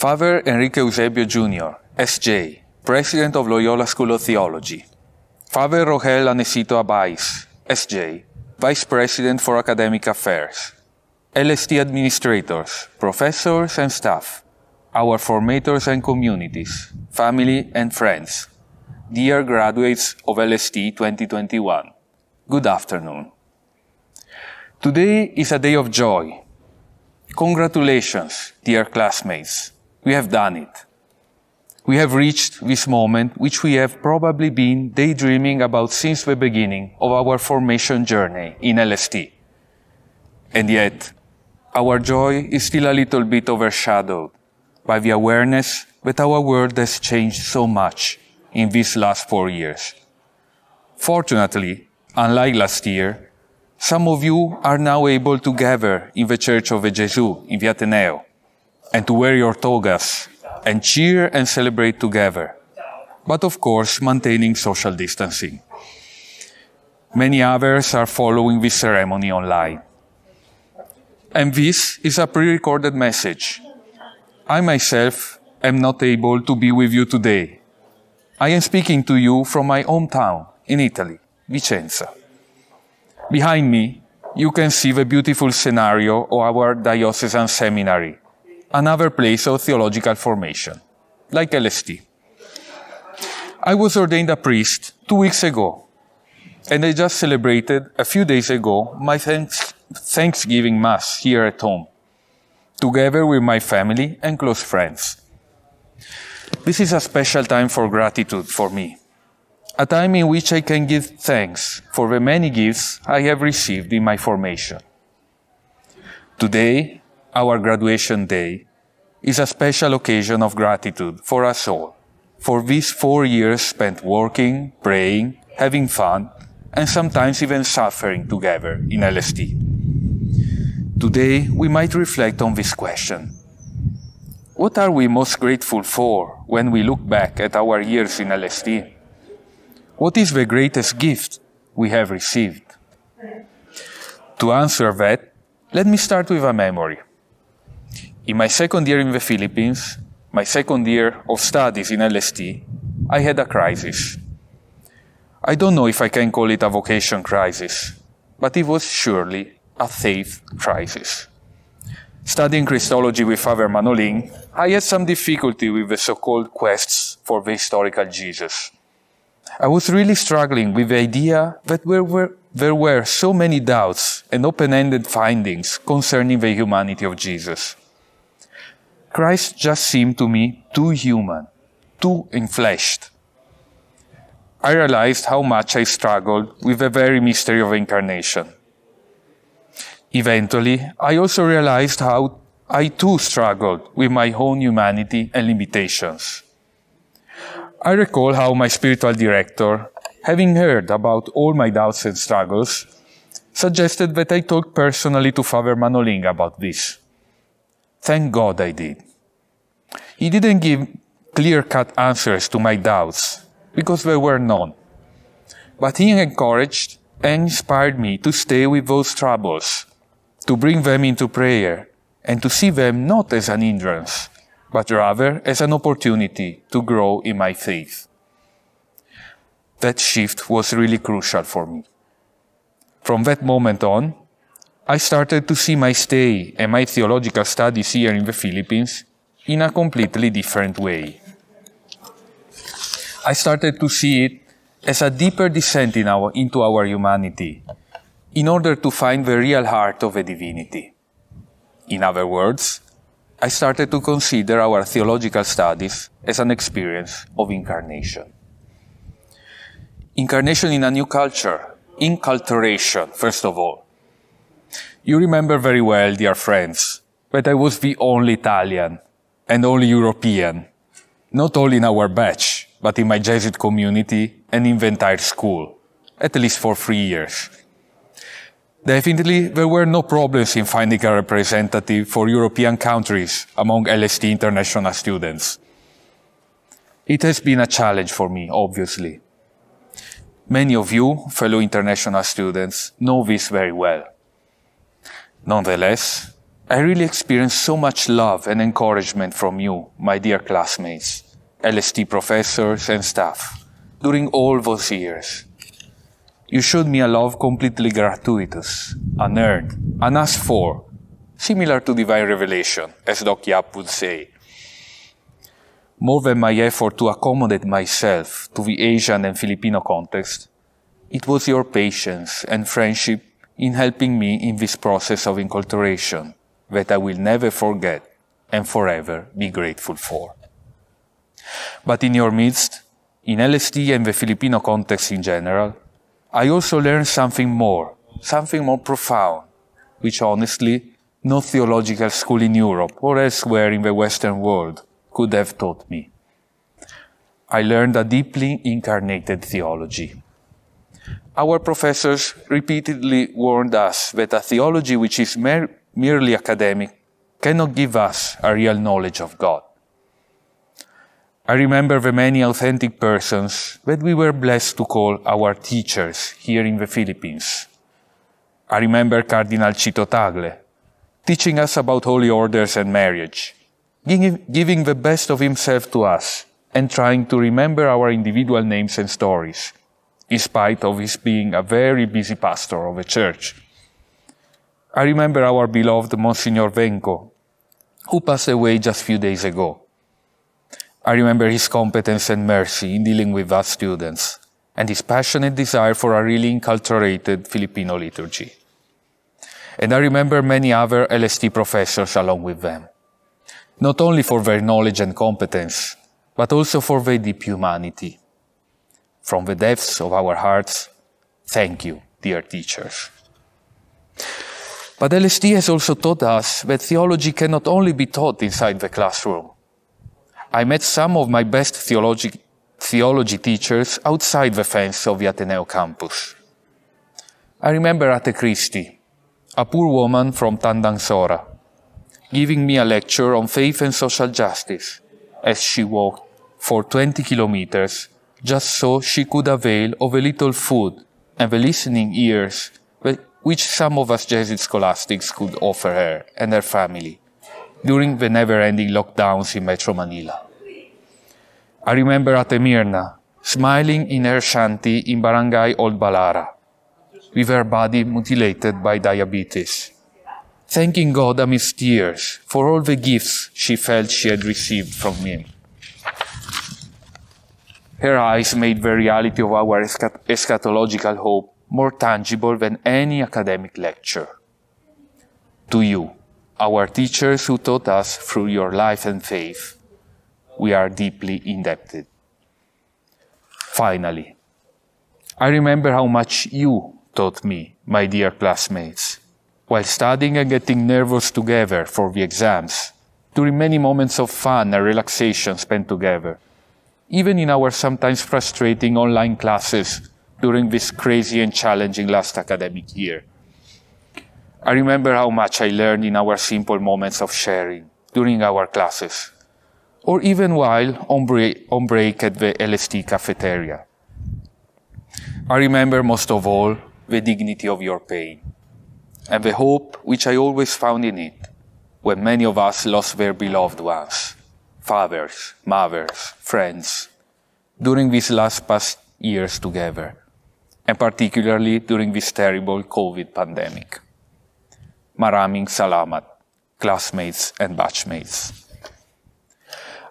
Father Enrique Eusebio Jr., S.J., President of Loyola School of Theology. Father Rogel Anecito Abais, S.J., Vice President for Academic Affairs. LST administrators, professors and staff, our formators and communities, family and friends. Dear graduates of LST 2021, good afternoon. Today is a day of joy. Congratulations, dear classmates. We have done it. We have reached this moment, which we have probably been daydreaming about since the beginning of our formation journey in LST. And yet, our joy is still a little bit overshadowed by the awareness that our world has changed so much in these last four years. Fortunately, unlike last year, some of you are now able to gather in the Church of the Jesus in the Ateneo and to wear your togas and cheer and celebrate together. But of course, maintaining social distancing. Many others are following this ceremony online. And this is a pre-recorded message. I myself am not able to be with you today. I am speaking to you from my hometown in Italy, Vicenza. Behind me, you can see the beautiful scenario of our diocesan seminary another place of theological formation, like LST. I was ordained a priest two weeks ago, and I just celebrated a few days ago my thanks- Thanksgiving Mass here at home, together with my family and close friends. This is a special time for gratitude for me, a time in which I can give thanks for the many gifts I have received in my formation. Today, our graduation day is a special occasion of gratitude for us all, for these four years spent working, praying, having fun, and sometimes even suffering together in LST. Today, we might reflect on this question. What are we most grateful for when we look back at our years in LST? What is the greatest gift we have received? To answer that, let me start with a memory. In my second year in the Philippines, my second year of studies in LST, I had a crisis. I don't know if I can call it a vocation crisis, but it was surely a faith crisis. Studying Christology with Father Manolin, I had some difficulty with the so-called quests for the historical Jesus. I was really struggling with the idea that there were, there were so many doubts and open-ended findings concerning the humanity of Jesus. Christ just seemed to me too human, too enfleshed. I realized how much I struggled with the very mystery of incarnation. Eventually, I also realized how I too struggled with my own humanity and limitations. I recall how my spiritual director, having heard about all my doubts and struggles, suggested that I talk personally to Father Manoling about this. Thank God I did. He didn't give clear cut answers to my doubts because there were none. But he encouraged and inspired me to stay with those troubles, to bring them into prayer, and to see them not as an hindrance, but rather as an opportunity to grow in my faith. That shift was really crucial for me. From that moment on, I started to see my stay and my theological studies here in the Philippines in a completely different way. I started to see it as a deeper descent in our, into our humanity in order to find the real heart of a divinity. In other words, I started to consider our theological studies as an experience of incarnation. Incarnation in a new culture, inculturation, first of all, you remember very well, dear friends, that I was the only Italian and only European, not only in our batch, but in my Jesuit community and in the entire school, at least for three years. Definitely, there were no problems in finding a representative for European countries among LST international students. It has been a challenge for me, obviously. Many of you, fellow international students, know this very well. Nonetheless, I really experienced so much love and encouragement from you, my dear classmates, LST professors and staff, during all those years. You showed me a love completely gratuitous, unearned, unasked for, similar to divine revelation, as Doc Yap would say. More than my effort to accommodate myself to the Asian and Filipino context, it was your patience and friendship in helping me in this process of enculturation that I will never forget and forever be grateful for. But in your midst, in LSD and the Filipino context in general, I also learned something more, something more profound, which honestly, no theological school in Europe or elsewhere in the Western world could have taught me. I learned a deeply incarnated theology our professors repeatedly warned us that a theology which is mer- merely academic cannot give us a real knowledge of God. I remember the many authentic persons that we were blessed to call our teachers here in the Philippines. I remember Cardinal Cito Tagle teaching us about holy orders and marriage, giving the best of himself to us and trying to remember our individual names and stories in spite of his being a very busy pastor of a church. I remember our beloved Monsignor Venko, who passed away just a few days ago. I remember his competence and mercy in dealing with us students, and his passionate desire for a really inculturated Filipino liturgy. And I remember many other LST professors along with them, not only for their knowledge and competence, but also for their deep humanity. From the depths of our hearts, thank you, dear teachers. But LSD has also taught us that theology cannot only be taught inside the classroom. I met some of my best theology, theology teachers outside the fence of the Ateneo campus. I remember Ate Christi, a poor woman from Tandansora, giving me a lecture on faith and social justice as she walked for 20 kilometers just so she could avail of a little food and the listening ears which some of us Jesuit scholastics could offer her and her family during the never-ending lockdowns in Metro Manila. I remember Atemirna smiling in her shanty in Barangay Old Balara with her body mutilated by diabetes, thanking God amidst tears for all the gifts she felt she had received from him. Her eyes made the reality of our eschat- eschatological hope more tangible than any academic lecture. To you, our teachers who taught us through your life and faith, we are deeply indebted. Finally, I remember how much you taught me, my dear classmates, while studying and getting nervous together for the exams, during many moments of fun and relaxation spent together even in our sometimes frustrating online classes during this crazy and challenging last academic year. I remember how much I learned in our simple moments of sharing during our classes, or even while on, break, on break at the LST cafeteria. I remember most of all the dignity of your pain and the hope which I always found in it when many of us lost their beloved ones fathers, mothers, friends, during these last past years together, and particularly during this terrible COVID pandemic. Maraming salamat, classmates and batchmates.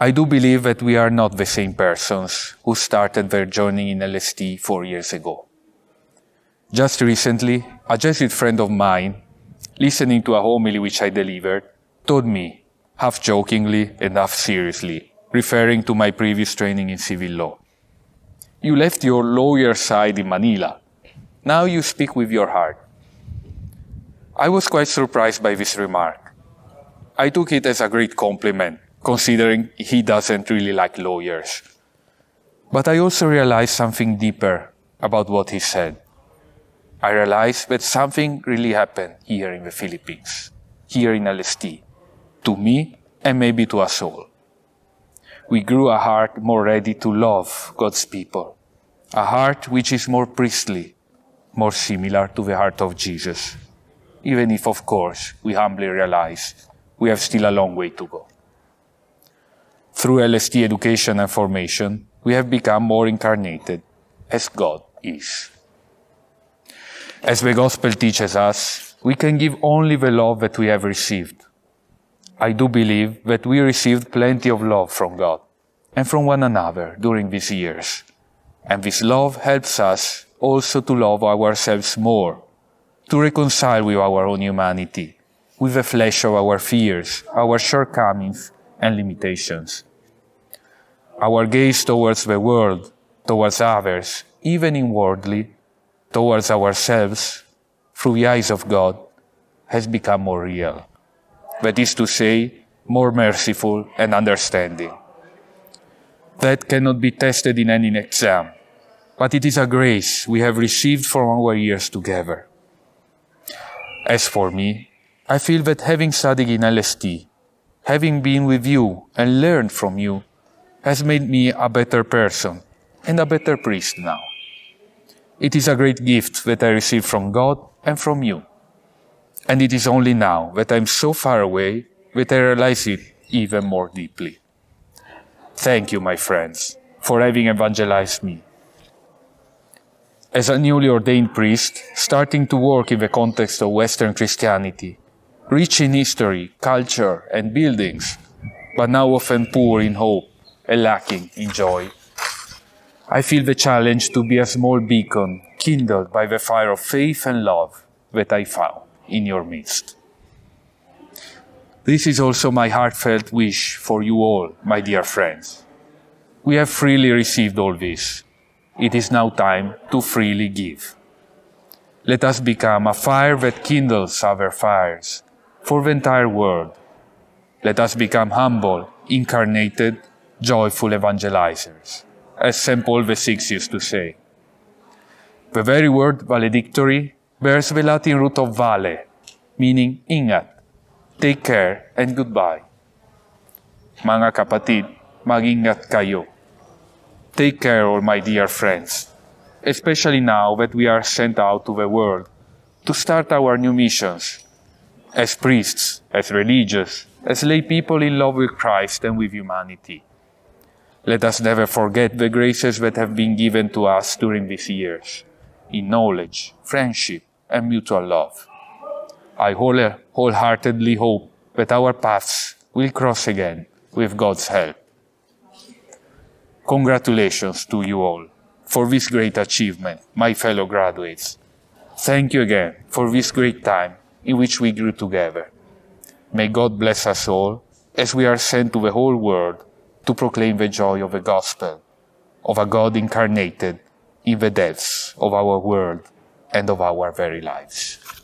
I do believe that we are not the same persons who started their journey in LST four years ago. Just recently, a Jesuit friend of mine, listening to a homily which I delivered, told me half jokingly and half seriously, referring to my previous training in civil law. You left your lawyer side in Manila. Now you speak with your heart. I was quite surprised by this remark. I took it as a great compliment, considering he doesn't really like lawyers. But I also realized something deeper about what he said. I realized that something really happened here in the Philippines, here in LST to me and maybe to us all. We grew a heart more ready to love God's people, a heart which is more priestly, more similar to the heart of Jesus, even if, of course, we humbly realize we have still a long way to go. Through LST education and formation, we have become more incarnated as God is. As the gospel teaches us, we can give only the love that we have received I do believe that we received plenty of love from God and from one another during these years. And this love helps us also to love ourselves more, to reconcile with our own humanity, with the flesh of our fears, our shortcomings and limitations. Our gaze towards the world, towards others, even inwardly, towards ourselves, through the eyes of God, has become more real that is to say, more merciful and understanding. That cannot be tested in any exam, but it is a grace we have received from our years together. As for me, I feel that having studied in LST, having been with you and learned from you, has made me a better person and a better priest now. It is a great gift that I received from God and from you. And it is only now that I'm so far away that I realize it even more deeply. Thank you, my friends, for having evangelized me. As a newly ordained priest, starting to work in the context of Western Christianity, rich in history, culture, and buildings, but now often poor in hope and lacking in joy. I feel the challenge to be a small beacon kindled by the fire of faith and love that I found in your midst. This is also my heartfelt wish for you all, my dear friends. We have freely received all this. It is now time to freely give. Let us become a fire that kindles other fires for the entire world. Let us become humble, incarnated, joyful evangelizers, as St. Paul VI used to say. The very word valedictory the Latin root of vale, meaning ingat, take care, and goodbye. Mga kapatid, magingat kayo. Take care, all my dear friends, especially now that we are sent out to the world to start our new missions as priests, as religious, as lay people in love with Christ and with humanity. Let us never forget the graces that have been given to us during these years in knowledge, friendship, and mutual love. I whole, wholeheartedly hope that our paths will cross again with God's help. Congratulations to you all for this great achievement, my fellow graduates. Thank you again for this great time in which we grew together. May God bless us all as we are sent to the whole world to proclaim the joy of the gospel, of a God incarnated in the depths of our world. End of our very lives.